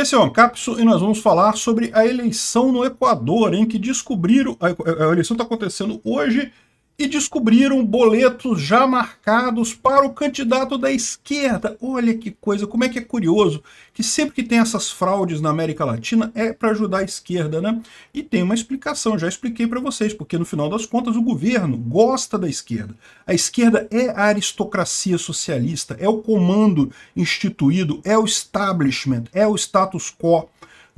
Esse é o Ancapso e nós vamos falar sobre a eleição no Equador, em que descobriram... A eleição está acontecendo hoje e descobriram boletos já marcados para o candidato da esquerda. Olha que coisa, como é que é curioso que sempre que tem essas fraudes na América Latina é para ajudar a esquerda, né? E tem uma explicação, já expliquei para vocês, porque no final das contas o governo gosta da esquerda. A esquerda é a aristocracia socialista, é o comando instituído, é o establishment, é o status quo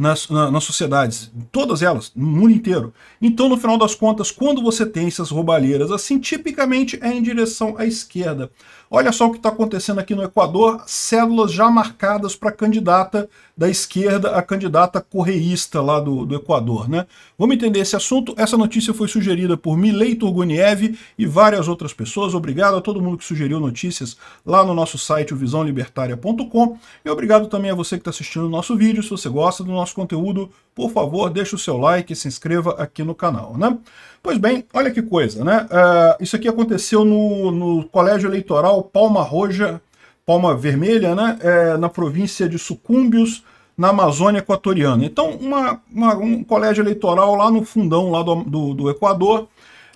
nas, na, nas sociedades, todas elas, no mundo inteiro. Então, no final das contas, quando você tem essas roubalheiras assim, tipicamente é em direção à esquerda. Olha só o que está acontecendo aqui no Equador, células já marcadas para candidata da esquerda, a candidata correísta lá do, do Equador. Né? Vamos entender esse assunto. Essa notícia foi sugerida por Milei Turguniev e várias outras pessoas. Obrigado a todo mundo que sugeriu notícias lá no nosso site, visãolibertária.com. E obrigado também a você que está assistindo o nosso vídeo. Se você gosta do nosso conteúdo, por favor, deixe o seu like e se inscreva aqui no canal. Né? Pois bem, olha que coisa, né? Uh, isso aqui aconteceu no, no Colégio Eleitoral Palma Roja, Palma Vermelha, né, é, na província de Sucúmbios, na Amazônia Equatoriana. Então, uma, uma, um colégio eleitoral lá no fundão lá do, do, do Equador.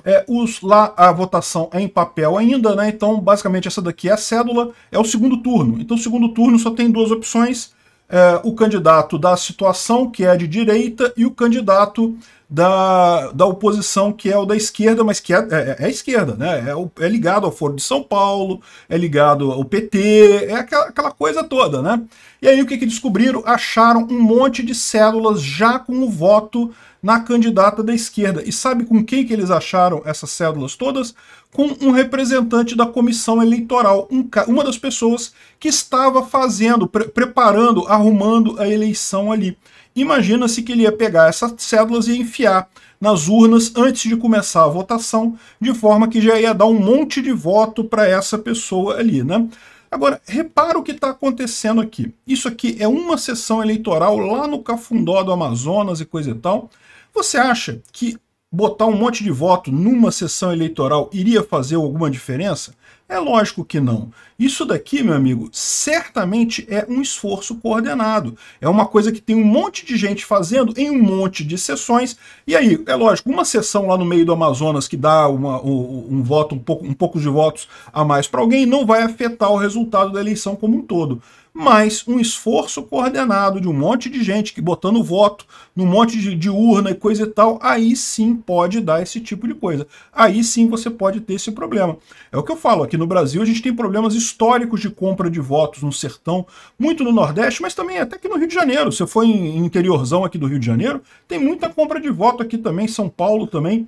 É, os, lá a votação é em papel ainda, né? Então, basicamente, essa daqui é a cédula, é o segundo turno. Então, o segundo turno só tem duas opções é, o candidato da situação, que é de direita, e o candidato da, da oposição, que é o da esquerda, mas que é, é, é esquerda, né? É, o, é, ligado ao Foro de São Paulo, é ligado ao PT, é aquela, aquela coisa toda, né? E aí o que, que descobriram? Acharam um monte de células já com o voto na candidata da esquerda. E sabe com quem que eles acharam essas cédulas todas? Com um representante da comissão eleitoral, um, uma das pessoas que estava fazendo, pre preparando, arrumando a eleição ali. Imagina-se que ele ia pegar essas cédulas e enfiar nas urnas antes de começar a votação, de forma que já ia dar um monte de voto para essa pessoa ali, né? Agora, repara o que está acontecendo aqui. Isso aqui é uma sessão eleitoral lá no Cafundó do Amazonas e coisa e tal. Você acha que botar um monte de voto numa sessão eleitoral iria fazer alguma diferença? É lógico que não. Isso daqui, meu amigo, certamente é um esforço coordenado. É uma coisa que tem um monte de gente fazendo em um monte de sessões. E aí, é lógico, uma sessão lá no meio do Amazonas que dá uma, um, um, voto, um pouco, um pouco de votos a mais para alguém, não vai afetar o resultado da eleição como um todo mas um esforço coordenado de um monte de gente que botando voto num monte de, de urna e coisa e tal, aí sim pode dar esse tipo de coisa. Aí sim você pode ter esse problema. É o que eu falo, aqui no Brasil a gente tem problemas históricos de compra de votos no sertão, muito no Nordeste, mas também até aqui no Rio de Janeiro. Você foi em interiorzão aqui do Rio de Janeiro, tem muita compra de voto aqui também, São Paulo também.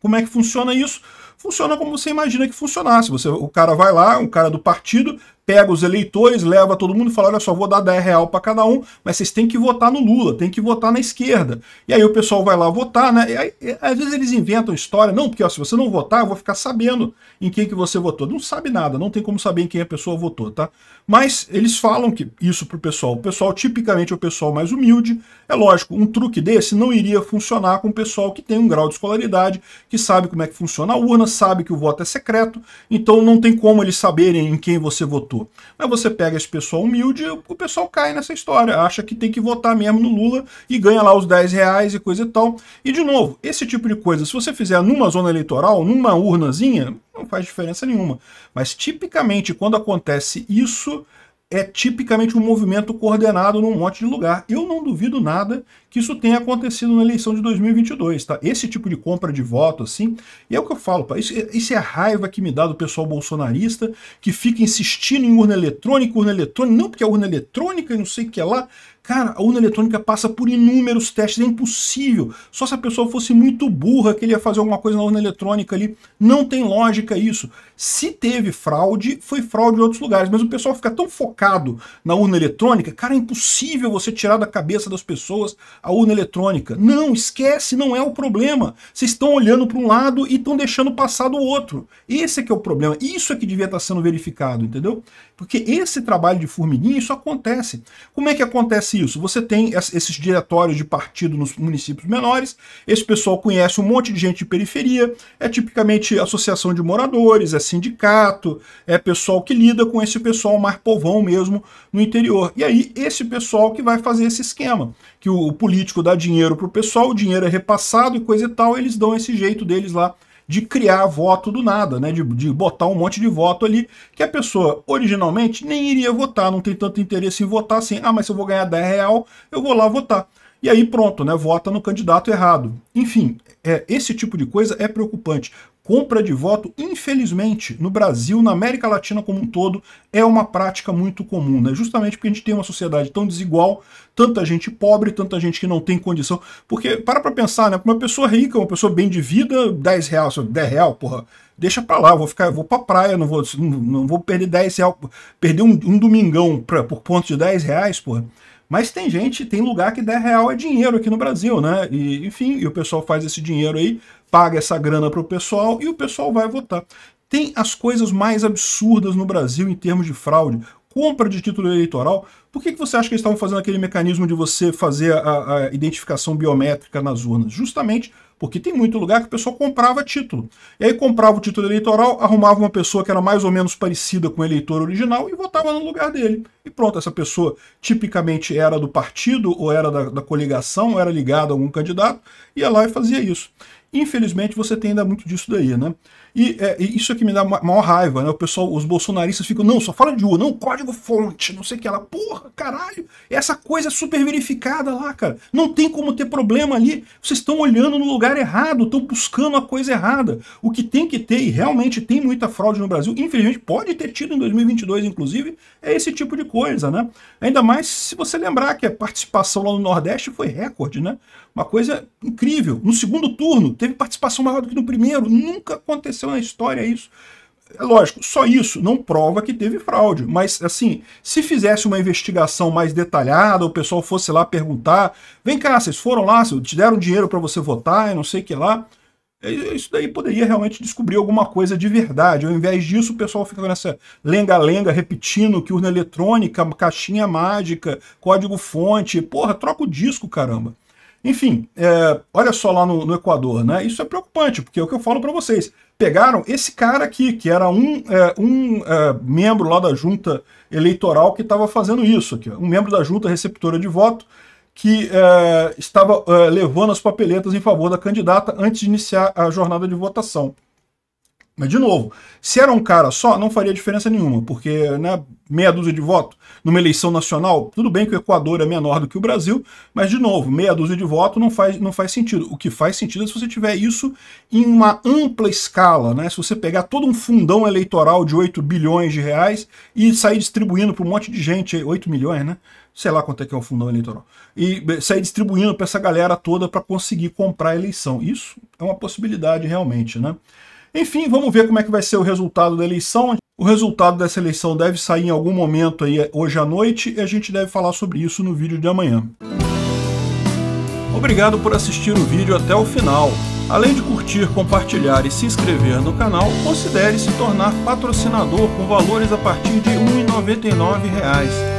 Como é que funciona isso? Funciona como você imagina que funcionasse. Você, o cara vai lá, um cara do partido, pega os eleitores, leva todo mundo e fala: olha só, vou dar 10 real para cada um, mas vocês têm que votar no Lula, tem que votar na esquerda. E aí o pessoal vai lá votar, né? Aí, às vezes eles inventam história, não, porque ó, se você não votar, eu vou ficar sabendo em quem que você votou. Não sabe nada, não tem como saber em quem a pessoa votou, tá? Mas eles falam que isso pro pessoal. O pessoal tipicamente é o pessoal mais humilde. É lógico, um truque desse não iria funcionar com o pessoal que tem um grau de escolaridade, que sabe como é que funciona a urna, sabe que o voto é secreto, então não tem como eles saberem em quem você votou. Mas você pega esse pessoal humilde, o pessoal cai nessa história, acha que tem que votar mesmo no Lula e ganha lá os 10 reais e coisa e tal. E de novo, esse tipo de coisa, se você fizer numa zona eleitoral, numa urnazinha, não faz diferença nenhuma. Mas tipicamente, quando acontece isso, é tipicamente um movimento coordenado num monte de lugar. Eu não duvido nada que isso tenha acontecido na eleição de 2022, tá? Esse tipo de compra de voto, assim, e é o que eu falo, pá, isso, é, isso é a raiva que me dá do pessoal bolsonarista, que fica insistindo em urna eletrônica, urna eletrônica, não porque é urna eletrônica, não sei o que é lá. Cara, a urna eletrônica passa por inúmeros testes, é impossível. Só se a pessoa fosse muito burra que ele ia fazer alguma coisa na urna eletrônica ali. Não tem lógica isso. Se teve fraude, foi fraude em outros lugares, mas o pessoal fica tão focado na urna eletrônica, cara, é impossível você tirar da cabeça das pessoas a urna eletrônica. Não, esquece, não é o problema. Vocês estão olhando para um lado e estão deixando passar do outro. Esse é que é o problema. Isso é que devia estar tá sendo verificado, entendeu? Porque esse trabalho de formiguinha, isso acontece. Como é que acontece isso? Você tem esses diretórios de partido nos municípios menores, esse pessoal conhece um monte de gente de periferia, é tipicamente associação de moradores, é sindicato, é pessoal que lida com esse pessoal mais povão mesmo no interior. E aí, esse pessoal que vai fazer esse esquema, que o político dá dinheiro para o pessoal, o dinheiro é repassado e coisa e tal, eles dão esse jeito deles lá de criar voto do nada, né? De, de botar um monte de voto ali que a pessoa originalmente nem iria votar, não tem tanto interesse em votar assim. Ah, mas se eu vou ganhar 10 real, eu vou lá votar. E aí pronto, né? Vota no candidato errado. Enfim, é, esse tipo de coisa é preocupante compra de voto, infelizmente, no Brasil, na América Latina como um todo, é uma prática muito comum, né? Justamente porque a gente tem uma sociedade tão desigual, tanta gente pobre, tanta gente que não tem condição. Porque, para pra pensar, né? Pra uma pessoa rica, uma pessoa bem de vida, 10 reais, 10 real, porra, deixa pra lá, vou ficar, vou pra praia, não vou, não vou perder 10 reais, perder um, um domingão pra, por ponto de 10 reais, porra mas tem gente, tem lugar que 10 real é dinheiro aqui no Brasil, né? E, enfim, e o pessoal faz esse dinheiro aí, paga essa grana para o pessoal e o pessoal vai votar. Tem as coisas mais absurdas no Brasil em termos de fraude compra de título eleitoral, por que, que você acha que eles estavam fazendo aquele mecanismo de você fazer a, a identificação biométrica nas urnas? Justamente porque tem muito lugar que o pessoal comprava título. E aí comprava o título eleitoral, arrumava uma pessoa que era mais ou menos parecida com o eleitor original e votava no lugar dele. E pronto, essa pessoa tipicamente era do partido, ou era da, da coligação, ou era ligada a algum candidato, ia lá e fazia isso. Infelizmente você tem ainda muito disso daí, né? E é, isso é que me dá maior raiva, né? O pessoal, os bolsonaristas ficam, não, só fala de rua, não, código fonte, não sei o que ela. Porra, caralho, essa coisa é super verificada lá, cara. Não tem como ter problema ali. Vocês estão olhando no lugar errado, estão buscando a coisa errada. O que tem que ter, e realmente tem muita fraude no Brasil, infelizmente pode ter tido em 2022, inclusive, é esse tipo de coisa, né? Ainda mais se você lembrar que a participação lá no Nordeste foi recorde, né? Uma coisa incrível. No segundo turno, teve participação maior do que no primeiro. Nunca aconteceu aconteceu na história é isso. É lógico, só isso não prova que teve fraude, mas assim, se fizesse uma investigação mais detalhada, o pessoal fosse lá perguntar, vem cá, vocês foram lá, te deram dinheiro para você votar, e não sei o que lá, é, isso daí poderia realmente descobrir alguma coisa de verdade. Ao invés disso, o pessoal fica nessa lenga-lenga repetindo que urna eletrônica, caixinha mágica, código fonte, porra, troca o disco, caramba. Enfim, é, olha só lá no, no, Equador, né? Isso é preocupante, porque é o que eu falo para vocês. Pegaram esse cara aqui, que era um, é, um é, membro lá da junta eleitoral que estava fazendo isso aqui, um membro da junta receptora de voto que é, estava é, levando as papeletas em favor da candidata antes de iniciar a jornada de votação. Mas, de novo, se era um cara só, não faria diferença nenhuma, porque né, meia dúzia de votos numa eleição nacional, tudo bem que o Equador é menor do que o Brasil, mas, de novo, meia dúzia de votos não faz, não faz sentido. O que faz sentido é se você tiver isso em uma ampla escala, né? se você pegar todo um fundão eleitoral de 8 bilhões de reais e sair distribuindo para um monte de gente, 8 milhões, né? sei lá quanto é que é o fundão eleitoral, e sair distribuindo para essa galera toda para conseguir comprar a eleição. Isso é uma possibilidade realmente, né? Enfim, vamos ver como é que vai ser o resultado da eleição. O resultado dessa eleição deve sair em algum momento aí hoje à noite e a gente deve falar sobre isso no vídeo de amanhã. Obrigado por assistir o vídeo até o final. Além de curtir, compartilhar e se inscrever no canal, considere se tornar patrocinador com valores a partir de R$ 1,99